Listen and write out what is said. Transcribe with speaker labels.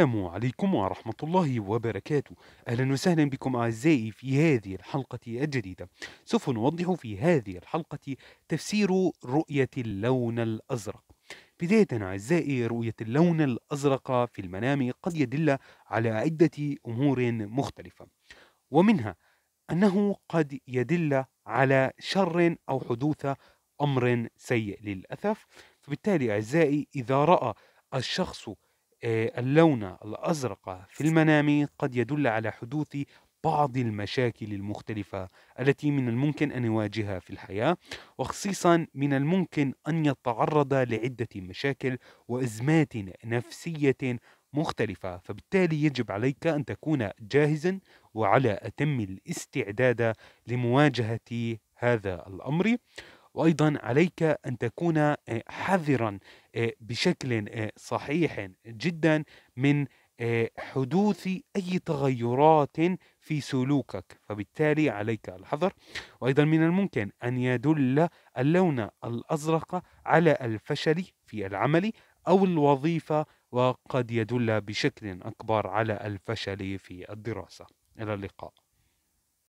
Speaker 1: السلام عليكم ورحمة الله وبركاته أهلا وسهلا بكم أعزائي في هذه الحلقة الجديدة سوف نوضح في هذه الحلقة تفسير رؤية اللون الأزرق بداية أعزائي رؤية اللون الأزرق في المنام قد يدل على عدة أمور مختلفة ومنها أنه قد يدل على شر أو حدوث أمر سيء للأسف فبالتالي أعزائي إذا رأى الشخص آه، اللون الأزرق في المنام قد يدل على حدوث بعض المشاكل المختلفة التي من الممكن أن يواجهها في الحياة وخصيصا من الممكن أن يتعرض لعدة مشاكل وأزمات نفسية مختلفة فبالتالي يجب عليك أن تكون جاهزا وعلى أتم الاستعداد لمواجهة هذا الأمر وايضا عليك ان تكون آه، حذرا آه، بشكل آه، صحيح جدا من حدوث اي تغيرات في سلوكك فبالتالي عليك الحذر وايضا من الممكن ان يدل اللون الازرق على الفشل في العمل او الوظيفه وقد يدل بشكل اكبر على الفشل في الدراسه الى اللقاء